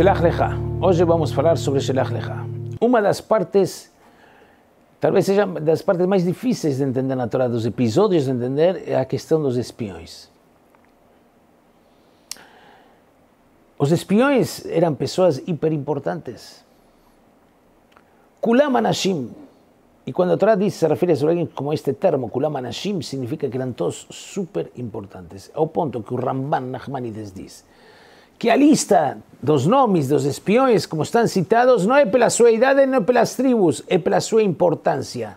Shelach Lecha. Hoje vamos falar sobre Shelach Lecha. Uma das partes, talvez seja das partes mais difíceis de entender na Torá, dos episódios de entender, é a questão dos espiões. Os espiões eram pessoas hiper importantes. Kulam Anashim. E quando a Torá diz, se refere a alguém como este termo, Kulam Anashim, significa que eram todos super importantes. Ao ponto que o Ramban Nachmanides diz que a lista dos nomes dos espiões, como estão citados, não é pela sua idade, não é pelas tribos, é pela sua importância.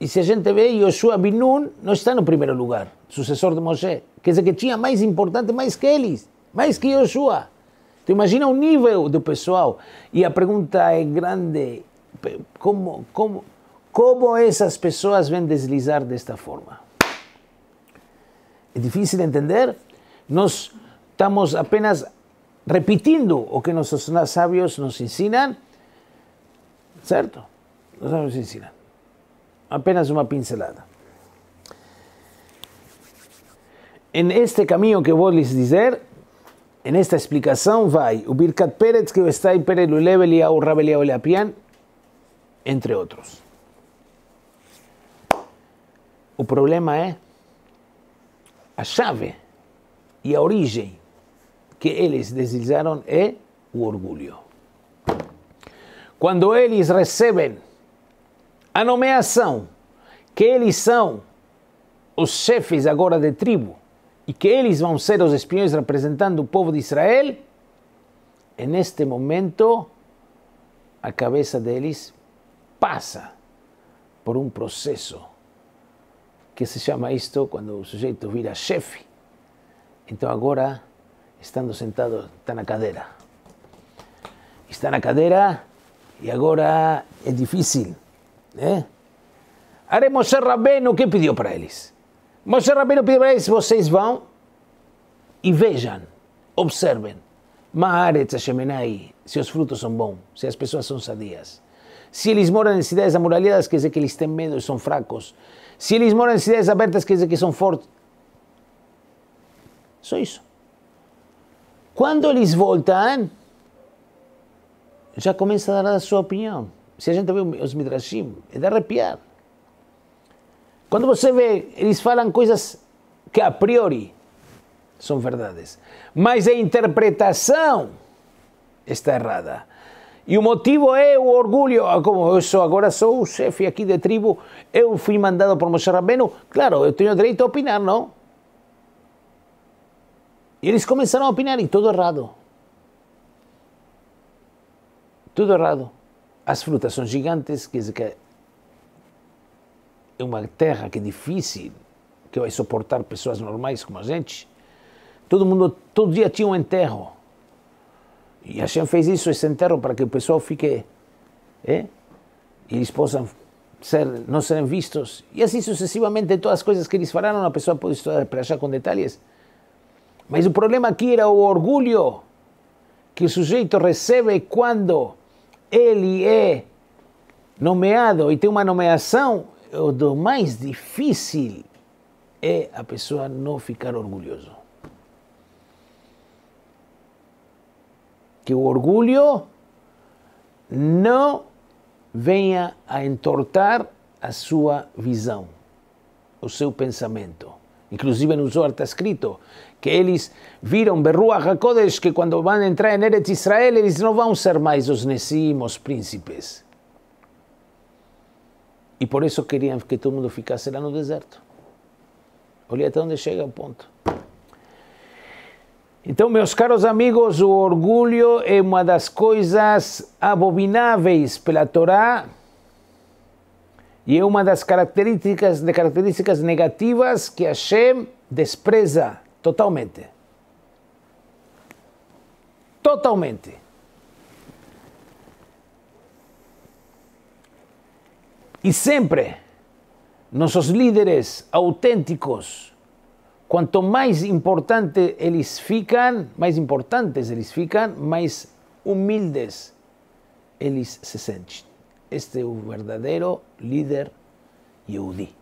E se a gente vê, Yoshua Binun não está no primeiro lugar, sucessor de Moshe. Quer dizer que tinha mais importante mais que eles, mais que Yoshua. Tu imagina o nível do pessoal. E a pergunta é grande: como, como, como essas pessoas vêm deslizar desta forma? É difícil de entender? Nós estamos apenas repitiendo o que nuestros sabios nos ensinan, ¿cierto? Los sabios nos ensinan. Apenas una pincelada. En este camino que voy les dizer, en esta explicación va o Birkat Pérez que está en Pérez entre otros. El problema es la llave y e la origen que eles desejaram é o orgulho. Quando eles recebem a nomeação que eles são os chefes agora de tribo e que eles vão ser os espiões representando o povo de Israel, neste momento a cabeça deles passa por um processo que se chama isto quando o sujeito vira chefe. Então agora estando sentado, está na cadeira. Está na cadeira e agora é difícil, né? ¿eh? Are Moshe Rabbeinu, o que pediu para eles? Moshe Rabbeinu pediu para eles, vocês vão e vejam, observem. Maaretz Hashemenai, se os frutos são bons, se as pessoas são sadias. Se eles moram em cidades amuralhadas, quer dizer que eles têm medo e são fracos. Se eles moram em cidades abertas, quer dizer que são fortes. Só isso. Quando eles voltam, já começa a dar a sua opinião. Se a gente vê os midrashim, é de arrepiar. Quando você vê, eles falam coisas que a priori são verdades, mas a interpretação está errada. E o motivo é o orgulho. Ah, como eu sou, agora sou o chefe aqui de tribo, eu fui mandado por Moshe Rabbeinu, claro, eu tenho direito a opinar, não? E eles começaram a opinar e tudo errado. Tudo errado. As frutas são gigantes, quer dizer que é uma terra que é difícil, que vai suportar pessoas normais como a gente. Todo mundo, todo dia tinha um enterro. E a gente fez isso, esse enterro, para que o pessoal fique. É? E eles possam ser, não serem vistos. E assim sucessivamente, todas as coisas que eles falaram, a pessoa pode estudar para achar com detalhes. Mas o problema aqui era o orgulho que o sujeito recebe quando ele é nomeado e tem uma nomeação. O mais difícil é a pessoa não ficar orgulhoso. Que o orgulho não venha a entortar a sua visão, o seu pensamento inclusive no Zohar está escrito, que eles viram Berrua HaKodesh, que quando vão entrar em Eretz Israel, eles não vão ser mais os Nessim, os príncipes. E por isso queriam que todo mundo ficasse lá no deserto. Olha até onde chega o ponto. Então, meus caros amigos, o orgulho é uma das coisas abomináveis pela Torá, e é uma das características, de características negativas que Hashem despreza totalmente. Totalmente. E sempre, nossos líderes autênticos, quanto mais importante eles ficam, mais importantes eles ficam, mais humildes eles se sentem. este un verdadero líder yudí.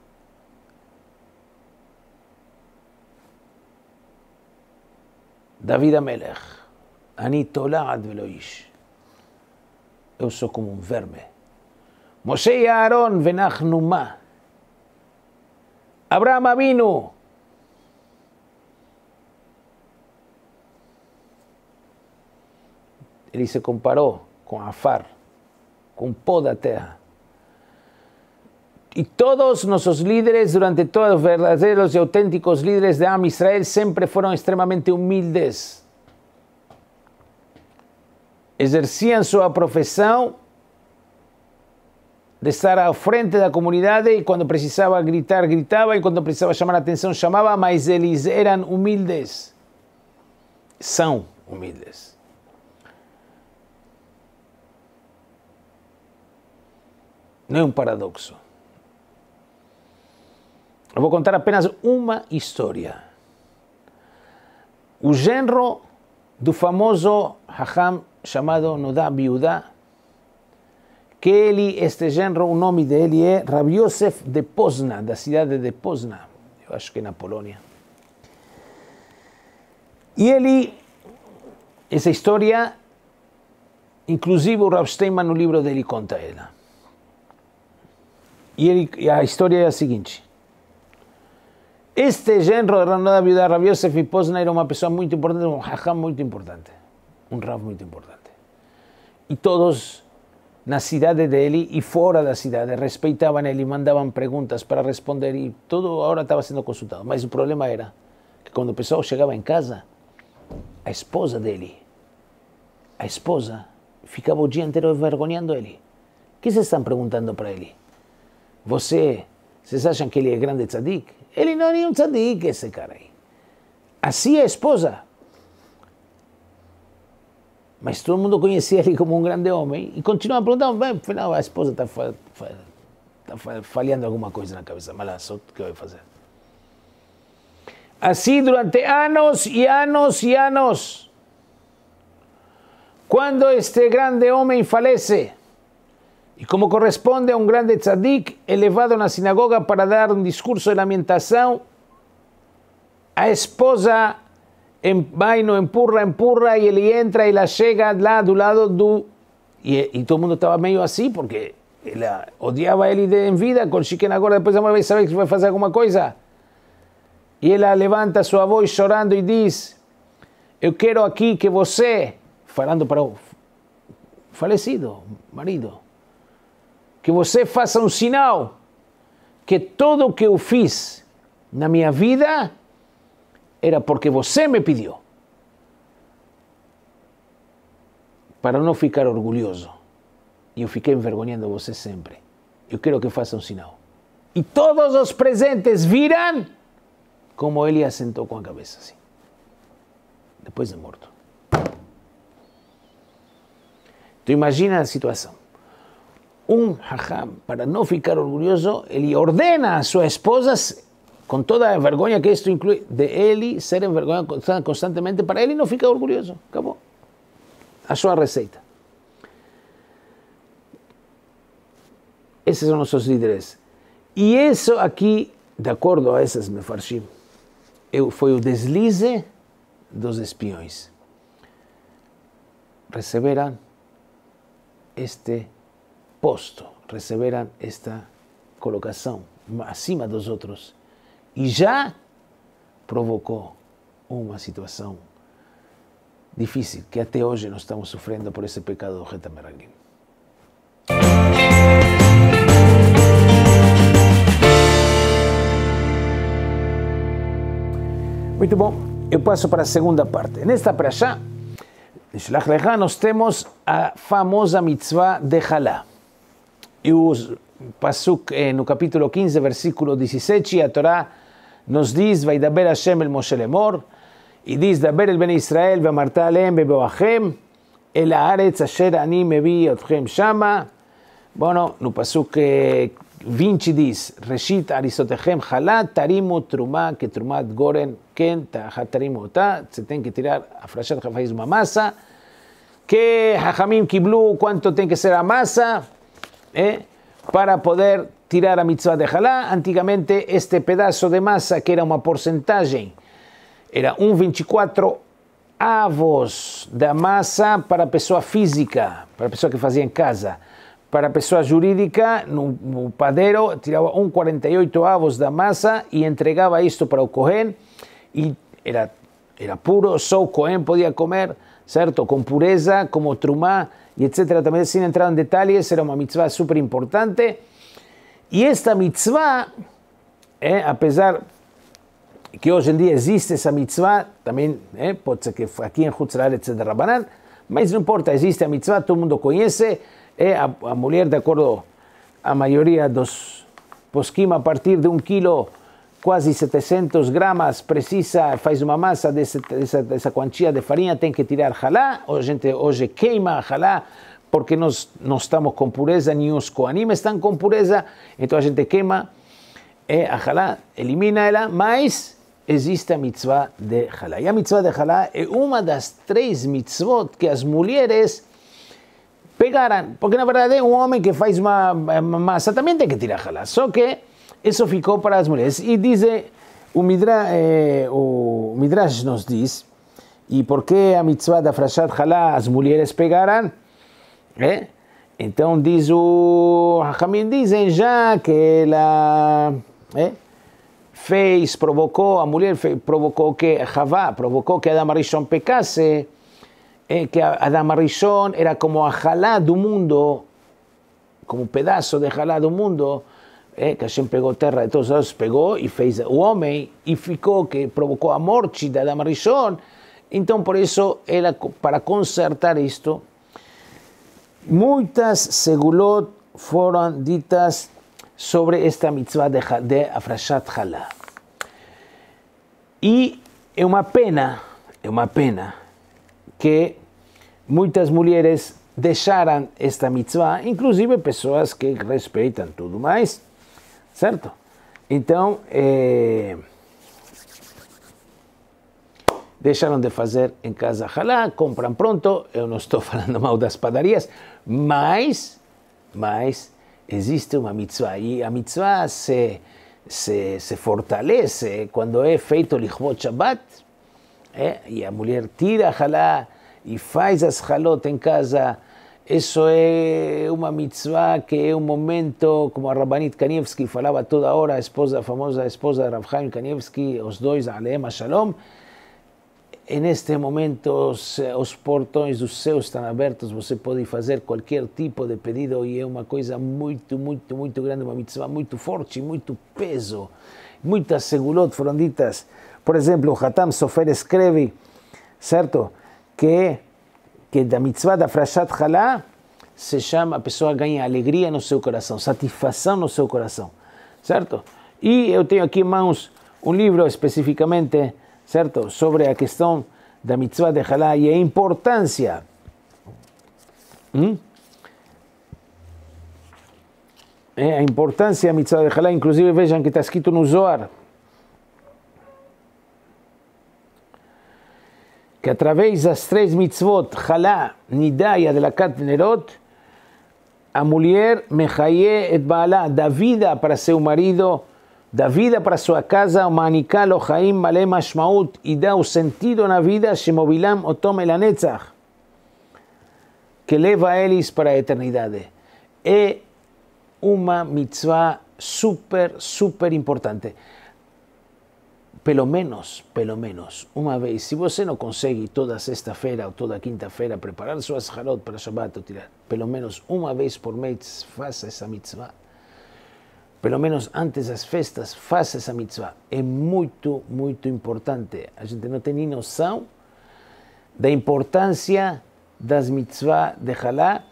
David Amelech, Anitola Adveloish, yo soy como un verme. Moshe y Aarón, Abraham vino. Él se comparó con Afar. com pó da terra. E todos nossos líderes, durante todos os verdadeiros e autênticos líderes de Am Israel, sempre foram extremamente humildes. Exerciam sua profissão de estar à frente da comunidade e quando precisava gritar, gritava, e quando precisava chamar a atenção, chamava, mas eles eram humildes. São humildes. Não é um paradoxo. Eu vou contar apenas uma história. O genro do famoso Hacham chamado Nodá Biudá, que ele, este genro, o nome dele é Rabi Yosef de Pozna, da cidade de Pozna, eu acho que é na Polônia. E ele, essa história, inclusive o Rav Steinman no livro dele conta ela. E, ele, e a história é a seguinte. Este genro de Ranada Viuda Rav Yosef Posner era uma pessoa muito importante, um hajam muito importante, um Rav muito importante. E todos na cidade dele e fora da cidade respeitavam ele, mandavam perguntas para responder e tudo agora estava sendo consultado. Mas o problema era que quando o pessoal chegava em casa, a esposa dele, a esposa, ficava o dia inteiro envergonhando ele. O que vocês estão perguntando para ele? Você, vocês acham que ele é grande tzadik? Ele não é nenhum tzadik, esse cara aí. Assim é a esposa. Mas todo mundo conhecia ele como um grande homem e continua perguntando, bem, afinal a esposa está fa tá falhando alguma coisa na cabeça, mas lá, só o que vai fazer? Assim durante anos e anos e anos. Quando este grande homem falece, Y como corresponde a un grande tzadik elevado en la sinagoga para dar un discurso de lamentación, a esposa en vaino, empurra, empurra, y él entra y la llega la lado Y, todo el mundo estaba medio así porque odiaba a él de, en vida con Chiquen Agora. Después de que va a hacer alguna cosa. Y él levanta su voz llorando y dice: Yo quiero aquí que você, falando para un falecido marido, que você faça um sinal que tudo o que eu fiz na minha vida era porque você me pediu. Para não ficar orgulhoso. E eu fiquei envergonhando você sempre. Eu quero que faça um sinal. E todos os presentes viram como ele assentou com a cabeça assim. Depois de morto. Tu imagina a situação. un jajam para no ficar orgulloso, él ordena a su esposa, con toda vergüenza que esto incluye, de él ser vergüenza constantemente, para él y no ficar orgulloso. Acabó. A su receta. Esos son nuestros líderes. Y eso aquí, de acuerdo a esas mefarshim, fue deslice deslize dos espiões. Receberán este posto, receberam esta colocação acima dos outros e já provocou uma situação difícil que até hoje nós estamos sofrendo por esse pecado do Reta Meraglim. Muito bom, eu passo para a segunda parte. Nesta para já, em nós temos a famosa mitzvah de Halá. E o pasuk eh, no capítulo 15, versículo 17, a Torá nos diz, וידבר השם אל משה לאמור, y diz, דבר אל בני ישראל, ואמרת עליהם בבואכם, אל הארץ אשר אני מביא אתכם שמה. Bueno, no pasuk eh, 20 diz, ראשית אריסותיכם חלה, תרימו תרומה כתרומת גורן, כן, תרימו אותה, צטן כתירר, הפרשת חפאיז במאסה. כחכמים קיבלו, כואנטו תן כסר המאסה. ¿eh? para poder tirar a mitzvah de Jalá. Antiguamente este pedazo de masa, que era un porcentaje, era un 24 avos de masa para persona física, para persona que hacía en casa. Para persona jurídica, un padero tiraba un 48 avos de masa y entregaba esto para el Cohen. y era, era puro, solo el Cohen podía comer, cierto, con pureza, como trumá y etcétera, también sin entrar en detalles, era una mitzvah súper importante. Y esta mitzvah, eh, a pesar que hoy en día existe esa mitzvah, también, eh, puede ser que aquí en Jutzral, etcétera, Banán, pero no importa, existe la mitzvah, todo el mundo conoce, eh, a, a de acuerdo a mayoría dos posquima a partir de un kilo quase 700 gramas, precisa, faz uma massa desse, dessa, dessa quantia de farinha, tem que tirar halá a gente hoje queima halá porque nós não estamos com pureza, nem os coanim estão com pureza, então a gente queima é, a elimina ela, mas existe a mitzvah de halá E a mitzvah de halá é uma das três mitzvot que as mulheres pegaram, porque na verdade um homem que faz uma, uma massa também tem que tirar halá só que Eso ficó para las mujeres. Y dice, El eh, midrash, nos dice, ¿y por qué a mitzvah de Afrashat Jalá las mujeres pegarán? ¿Eh? Entonces dice, También uh, dicen ya que la ¿eh? provocó, a mujer provocó que Javá, provocó que Adam pecase, ¿eh? que Adam era como a Jalá del mundo, como un pedazo de Jalá del mundo, é, que Hashem pegou terra de todos os lados, pegou e fez o homem e ficou, que provocou a morte da Adam Rishon. Então, por isso, ela, para consertar isto, muitas segulot foram ditas sobre esta mitzvah de, de Afrashat Halá. E é uma pena, é uma pena que muitas mulheres deixaram esta mitzvah, inclusive pessoas que respeitam tudo mais, certo? Então, é, deixaram de fazer em casa halá, compram pronto, eu não estou falando mal das padarias, mas, mas existe uma mitzvah, e a mitzvah se, se, se fortalece quando é feito lichvot Shabbat, é, e a mulher tira halá e faz as halot em casa, isso é uma mitzvah que é um momento, como a Rabbanit Kanievski falava toda hora, a esposa, a famosa esposa de Rav Chaim Kanievski, os dois, Aleema Shalom, neste momento os, os, portões do céu estão abertos, você pode fazer qualquer tipo de pedido e é uma coisa muito, muito, muito grande, uma mitzvah muito forte, muito peso. Muitas segulot foram ditas. Por exemplo, o Hatam Sofer escreve, certo? Que que da mitzvah da Frashat Halá se chama, a pessoa ganha alegria no seu coração, satisfação no seu coração, certo? E eu tenho aqui em mãos um livro especificamente, certo? Sobre a questão da mitzvah de Halá e a importância. Hum? É, a importância da mitzvah de Halá, inclusive vejam que está escrito no Zohar, que a través de las tres mitzvot, Jalá, Nidá y Adelakat Nerot, a mujer, mechaye et da vida para su marido, da vida para su casa, manical lo Jaim malema, mashmaut, y da un sentido na vida, shemobilam otom que leva elis para la eternidade. una uma mitzvah super, super importante. pelo menos, pelo menos, uma vez, se você não consegue toda sexta-feira ou toda quinta-feira preparar suas harot para Shabbat ou tirar, pelo menos uma vez por mês, faça essa mitzvah. Pelo menos antes das festas, faça essa mitzvah. É muito, muito importante. A gente não tem nem noção da importância das mitzvah de halá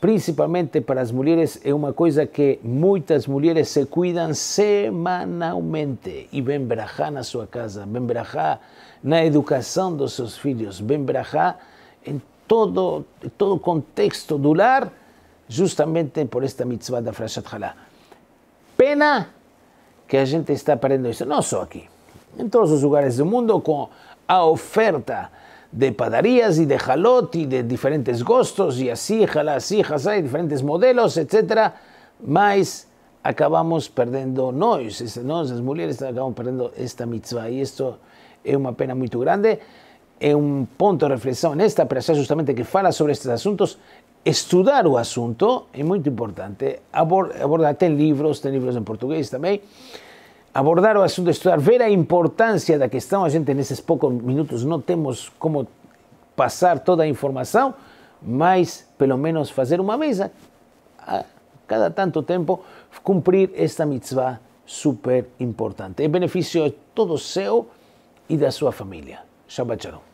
principalmente para as mulheres, é uma coisa que muitas mulheres se cuidam semanalmente e bem brajá na sua casa, bem brajá na educação dos seus filhos, bem brajá em todo todo contexto do lar, justamente por esta mitzvah da Frashat Halá. Pena que a gente está aprendendo isso, não só aqui, em todos os lugares do mundo, com a oferta de padarías y de jalot y de diferentes gustos y así, jala, así, jasá, y diferentes modelos, etc. Más acabamos perdiendo no esas mujeres acabamos perdiendo esta mitzvah y esto es una pena muy grande. es un punto de en esta presa justamente que fala sobre estos asuntos, estudiar o asunto es muy importante. abordar, aborda, libros, livros, libros en portugués también, abordar o assunto, estudar, ver a importância da questão. A gente, nesses poucos minutos, não temos como passar toda a informação, mas pelo menos fazer uma mesa a cada tanto tempo, cumprir esta mitzvah super importante. É benefício todo seu e da sua família. Shabbat shalom.